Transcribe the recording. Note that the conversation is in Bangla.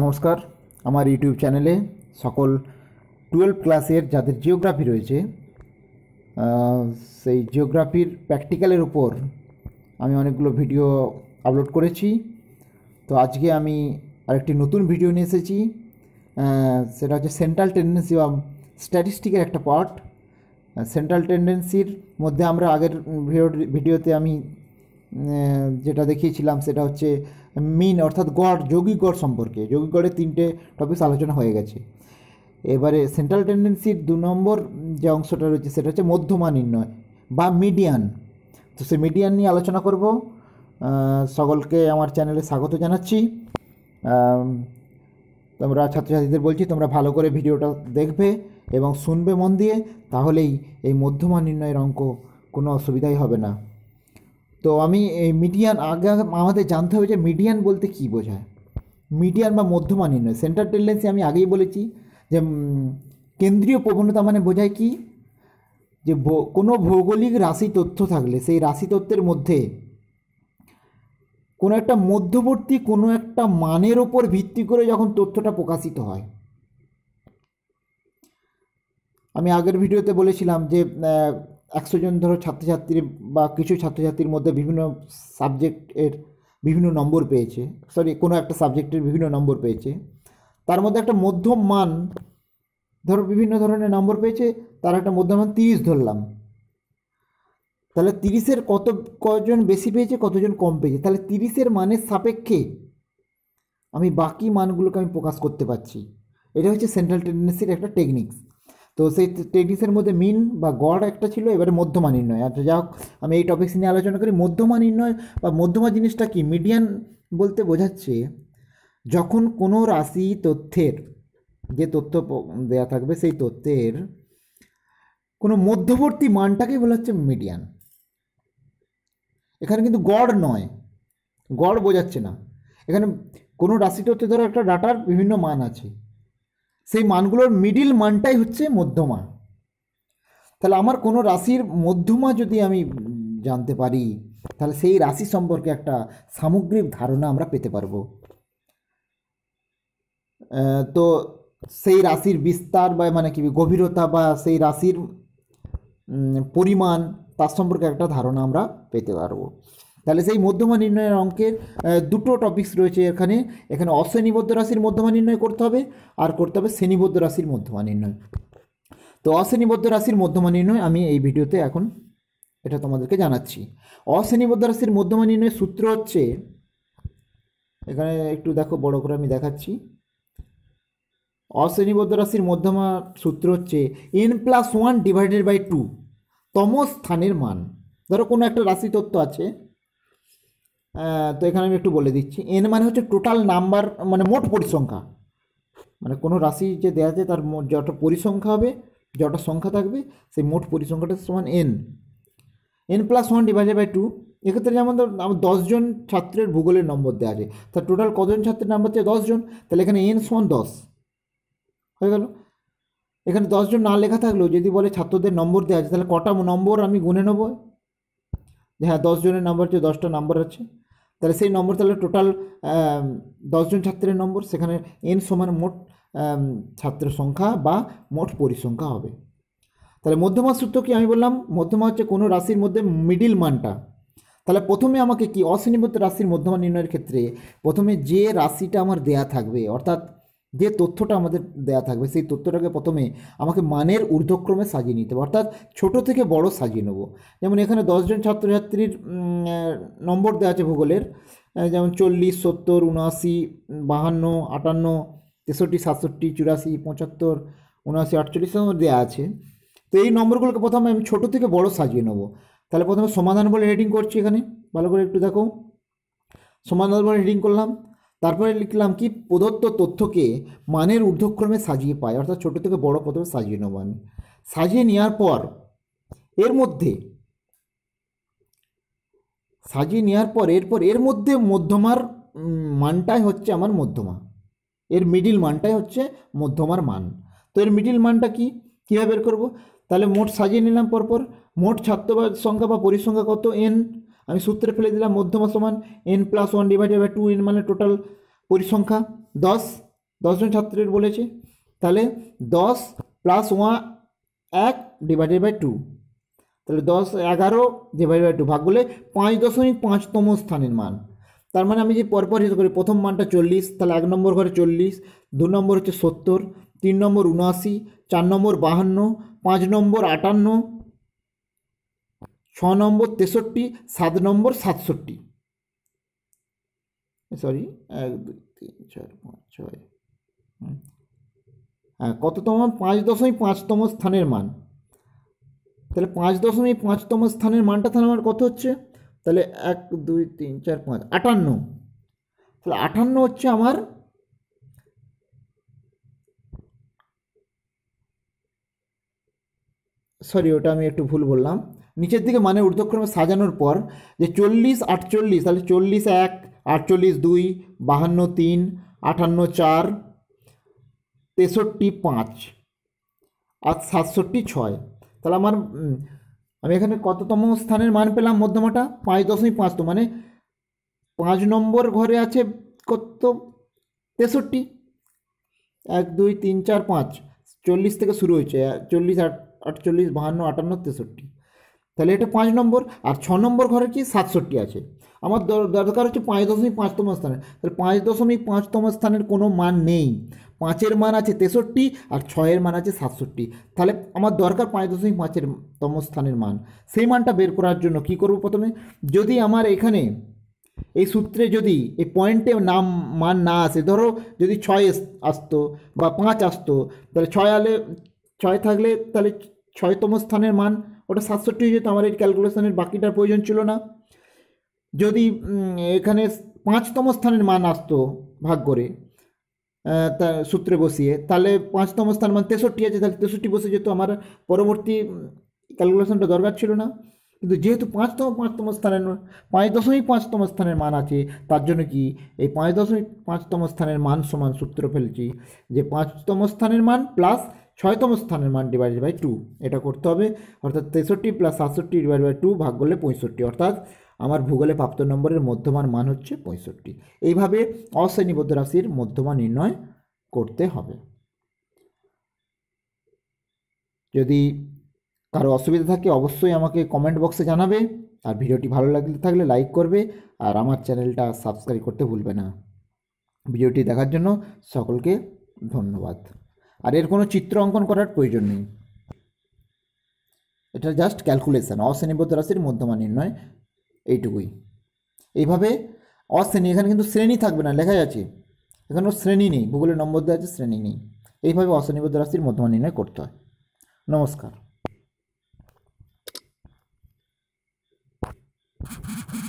নমস্কার আমার ইউটিউব চ্যানেলে সকল টুয়েলভ ক্লাসের যাদের জিওগ্রাফি রয়েছে সেই জিওগ্রাফির প্র্যাকটিক্যালের উপর আমি অনেকগুলো ভিডিও আপলোড করেছি তো আজকে আমি আরেকটি নতুন ভিডিও নিয়ে এসেছি সেটা হচ্ছে সেন্ট্রাল টেন্ডেন্সি বা স্ট্যাটিস্টিকের একটা পার্ট সেন্ট্রাল টেন্ডেন্সির মধ্যে আমরা আগের ভিডিওতে আমি যেটা দেখিয়েছিলাম সেটা হচ্ছে মিন অর্থাৎ গড় যৌগিক গড় সম্পর্কে যৌগিক তিনটে টপিক আলোচনা হয়ে গেছে এবারে সেন্ট্রাল টেন্ডেন্সির দু নম্বর যে অংশটা রয়েছে সেটা হচ্ছে মধ্যমা নির্ণয় বা মিডিয়ান তো সে মিডিয়ান নিয়ে আলোচনা করব সকলকে আমার চ্যানেলে স্বাগত জানাচ্ছি তোমরা ছাত্রছাত্রীদের বলছি তোমরা ভালো করে ভিডিওটা দেখবে এবং শুনবে মন দিয়ে তাহলেই এই মধ্যমা নির্ণয়ের অঙ্ক কোনো অসুবিধাই হবে না তো আমি এই মিডিয়ান আগে আমাদের জানতে হবে যে মিডিয়ান বলতে কী বোঝায় মিডিয়ান বা মধ্যমানই নয় সেন্টার টেন্ডেন্সি আমি আগেই বলেছি যে কেন্দ্রীয় প্রবণতা মানে বোঝায় কি যে কোনো ভৌগোলিক রাশি তথ্য থাকলে সেই রাশি তত্ত্বের মধ্যে কোনো একটা মধ্যবর্তী কোনো একটা মানের ওপর ভিত্তি করে যখন তথ্যটা প্রকাশিত হয় আমি আগের ভিডিওতে বলেছিলাম যে একশো জন ধরো ছাত্রছাত্রী বা কিছু ছাত্রছাত্রীর মধ্যে বিভিন্ন সাবজেক্টের বিভিন্ন নম্বর পেয়েছে সরি কোনো একটা সাবজেক্টের বিভিন্ন নম্বর পেয়েছে তার মধ্যে একটা মধ্যম মান ধরো বিভিন্ন ধরনের নম্বর পেয়েছে তার একটা মধ্যম মান তিরিশ ধরলাম তাহলে তিরিশের কত কজন বেশি পেয়েছে কতজন কম পেয়েছে তাহলে তিরিশের মানের সাপেক্ষে আমি বাকি মানগুলোকে আমি প্রকাশ করতে পারছি এটা হচ্ছে সেন্ট্রাল টেন্ডেন্সির একটা টেকনিক্স তো সেই টেকনিক্সের মধ্যে মিন বা গড় একটা ছিল এবারে মধ্যমা নির্ণয় আচ্ছা যাই হোক আমি এই টপিক্স নিয়ে আলোচনা করি মধ্যমা নির্ণয় বা মধ্যমা জিনিসটা কি মিডিয়ান বলতে বোঝাচ্ছে যখন কোনো রাশি তথ্যের যে তথ্য দেয়া থাকবে সেই তথ্যের কোনো মধ্যবর্তী মানটাকেই বলা হচ্ছে মিডিয়ান এখানে কিন্তু গড় নয় গড় বোঝাচ্ছে না এখানে কোনো রাশি তথ্যে ধরো একটা ডাটার বিভিন্ন মান আছে সেই মানগুলোর মিডিল মানটাই হচ্ছে মধ্যমা তাহলে আমার কোনো রাশির মধ্যমা যদি আমি জানতে পারি তাহলে সেই রাশি সম্পর্কে একটা সামগ্রিক ধারণা আমরা পেতে পারবো তো সেই রাশির বিস্তার বা মানে কি গভীরতা বা সেই রাশির পরিমাণ তার সম্পর্কে একটা ধারণা আমরা পেতে পারবো তাহলে সেই মধ্যমা নির্ণয়ের অঙ্কের দুটো টপিক্স রয়েছে এখানে এখানে অশ্রেণীবদ্ধ রাশির মধ্যমা নির্ণয় করতে হবে আর করতে হবে শ্রেণীবদ্ধ রাশির মধ্যমা নির্ণয় তো অশ্রেণীবদ্ধ রাশির মধ্যমা নির্ণয় আমি এই ভিডিওতে এখন এটা তোমাদেরকে জানাচ্ছি অশ্রেণীবদ্ধ রাশির মধ্যমা নির্ণয়ের সূত্র হচ্ছে এখানে একটু দেখো বড় করে আমি দেখাচ্ছি অশ্রেণীবদ্ধ রাশির মধ্যমা সূত্র হচ্ছে N plus one divided by two তম স্থানের মান ধরো কোনো একটা রাশি তত্ত্ব আছে তো এখানে আমি একটু বলে দিচ্ছি এন মানে হচ্ছে টোটাল নাম্বার মানে মোট পরিসংখ্যা মানে কোনো রাশি যে দেওয়া যায় তার যটা পরিসংখ্যা হবে যটা সংখ্যা থাকবে সেই মোট পরিসংখ্যাটা সমান N N plus one divided by two এক্ষেত্রে যেমন আমার দশজন ছাত্রের ভূগোলের নম্বর দেওয়া আছে তার টোটাল কজন ছাত্রের নাম্বার চেয়ে দশজন তাহলে এখানে এন সমান দশ হয়ে গেল এখানে দশজন না লেখা থাকলেও যদি বলে ছাত্রদের নম্বর দেওয়া আছে তাহলে কটা নম্বর আমি গুনে নেবো হ্যাঁ দশজনের নাম্বার চেয়ে দশটা নাম্বার আছে তাহলে সেই নম্বর তাহলে টোটাল দশজন ছাত্রের নম্বর সেখানে এন সমান মোট ছাত্রের সংখ্যা বা মোট পরিসংখ্যা হবে তাহলে মধ্যমা সূত্র কি আমি বললাম মধ্যমা হচ্ছে কোনো রাশির মধ্যে মিডিল মানটা তাহলে প্রথমে আমাকে কি অশ্রেণীবদ্ধ রাশির মধ্যমা নির্ণয়ের ক্ষেত্রে প্রথমে যে রাশিটা আমার দেয়া থাকবে অর্থাৎ যে তথ্যটা আমাদের দেয়া থাকবে সেই তথ্যটাকে প্রথমে আমাকে মানের ঊর্ধ্বক্রমে সাজিয়ে নিতে হবে অর্থাৎ ছোট থেকে বড় সাজিয়ে নেবো যেমন এখানে দশজন ছাত্রছাত্রীর নম্বর দেওয়া আছে ভূগোলের যেমন চল্লিশ সত্তর উনআশি বাহান্ন আটান্ন তেষট্টি সাতষট্টি চুরাশি পঁচাত্তর উনআশি আটচল্লিশ নম্বর দেওয়া আছে তো এই নম্বরগুলোকে প্রথমে আমি ছোট থেকে বড় সাজিয়ে নেব তাহলে প্রথমে সমাধান বলে হেডিং করছি এখানে ভালো করে একটু দেখো সমাধান বলে হেডিং করলাম তারপরে লিখলাম কি প্রদত্ত তথ্যকে মানের ঊর্ধ্বক্রমে সাজিয়ে পাই অর্থাৎ ছোটো থেকে বড় প্রথমে সাজিয়ে নেব আমি মানে। সাজিয়ে নেওয়ার পর এর মধ্যে সাজিয়ে নেওয়ার পর এরপর এর মধ্যে মধ্যমার মানটাই হচ্ছে আমার মধ্যমা এর মিডিল মানটাই হচ্ছে মধ্যমার মান তো এর মিডিল মানটা কি কীভাবে বের করবো তাহলে মোট সাজিয়ে নিলাম পরপর মোট ছাত্র সংখ্যা বা পরিসংখ্যা কত এন আমি সূত্রে ফেলে দিলাম মধ্যমা সমান N plus one divided by two N মানে টোটাল পরিসংখ্যা দশ দশজন ছাত্রের বলেছে তাহলে দশ প্লাস ওয়ান এক ডিভাইডেড বাই টু তাহলে দশ এগারো ডিভাইডেড বাই টু ভাগ বলে পাঁচ দশমিক পাঁচতম স্থানের মান তার মানে আমি যে পরপর হিসেবে করি প্রথম মানটা চল্লিশ তাহলে এক নম্বর ঘরে চল্লিশ দু নম্বর হচ্ছে সত্তর তিন নম্বর উনআশি চার নম্বর বাহান্ন পাঁচ নম্বর আটান্ন ছ নম্বর তেষট্টি সাত নম্বর সাতষট্টি সরি এক দুই তিন চার পাঁচ ছয় হ্যাঁ কত তোমার পাঁচ দশমিক পাঁচতম স্থানের মান তাহলে পাঁচ দশমিক পাঁচতম স্থানের মানটা তাহলে আমার কত হচ্ছে তাহলে এক দুই তিন চার পাঁচ আটান্ন তাহলে আটান্ন হচ্ছে আমার সরি ওটা আমি একটু ভুল বললাম নিচের দিকে মানে ঊর্ধ্বক্রমে সাজানোর পর যে চল্লিশ আটচল্লিশ তাহলে চল্লিশ এক আটচল্লিশ দুই বাহান্ন তিন আটান্ন চার তেষট্টি পাঁচ আর সাতষট্টি ছয় তাহলে আমার আমি এখানে কততম স্থানের মান পেলাম মধ্যমাটা পাঁচ দশমিক পাঁচ তো মানে পাঁচ নম্বর ঘরে আছে কত তেষট্টি এক দুই তিন চার পাঁচ চল্লিশ থেকে শুরু হয়েছে চল্লিশ আট আটচল্লিশ বাহান্ন আটান্ন তেষট্টি তাহলে এটা পাঁচ নম্বর আর ছ নম্বর ঘরে কি সাতষট্টি আছে আমার দরকার হচ্ছে পাঁচ দশমিক পাঁচতম স্থানে তাহলে পাঁচ দশমিক পাঁচতম স্থানের কোনো মান নেই পাঁচের মান আছে তেষট্টি আর ছয়ের মান আছে সাতষট্টি তাহলে আমার দরকার পাঁচ দশমিক পাঁচের তম স্থানের মান সেই মানটা বের করার জন্য কি করব প্রথমে যদি আমার এখানে এই সূত্রে যদি এই পয়েন্টে নাম মান না আসে ধরো যদি ছয় আসতো বা পাঁচ আসতো তাহলে ছয় আলে ছয় থাকলে তাহলে ছয়তম স্থানের মান ওটা সাতষট্টি যেহেতু আমার এই ক্যালকুলেশনের বাকিটার প্রয়োজন ছিল না যদি এখানে পাঁচতম স্থানের মান আসতো ভাগ করে তা সূত্রে বসিয়ে তাহলে পাঁচতম স্থান মান তেষট্টি আছে তাহলে তেষট্টি বসে যেত আমার পরবর্তী ক্যালকুলেশনটা দরকার ছিল না কিন্তু যেহেতু পাঁচতম পাঁচতম স্থানের পাঁচ দশমিক পাঁচতম স্থানের মান আছে তার জন্য কি এই পাঁচ দশমিক পাঁচতম স্থানের মান সমান সূত্র ফেলছি যে পাঁচতম স্থানের মান প্লাস ছয়তম স্থানের মান ডিভাইড বাই টু এটা করতে হবে অর্থাৎ তেষট্টি প্লাস সাতষট্টি ডিভাইড বাই টু ভাগ করলে পঁয়ষট্টি অর্থাৎ আমার ভূগোলে প্রাপ্ত নম্বরের মধ্যমান মান হচ্ছে পঁয়ষট্টি এইভাবে অশ্রেণীবদ্ধ রাশির মধ্যমান নির্ণয় করতে হবে যদি কারো অসুবিধা থাকে অবশ্যই আমাকে কমেন্ট বক্সে জানাবে আর ভিডিওটি ভালো লাগলে থাকলে লাইক করবে আর আমার চ্যানেলটা সাবস্ক্রাইব করতে ভুলবে না ভিডিওটি দেখার জন্য সকলকে ধন্যবাদ আর এর কোনো চিত্র অঙ্কন করার প্রয়োজন নেই এটা জাস্ট ক্যালকুলেশান অশ্রেণীবদ্ধ রাশির মধ্যমা নির্ণয় এইটুকুই এইভাবে অশ্রেণী এখানে কিন্তু শ্রেণী থাকবে না লেখা যাচ্ছে এখানে শ্রেণী নেই ভূগোলের নম্বর দেওয়া আছে শ্রেণী নেই এইভাবে অশ্রেণীবদ্ধ রাশির মধ্যমান নির্ণয় করতে হয় নমস্কার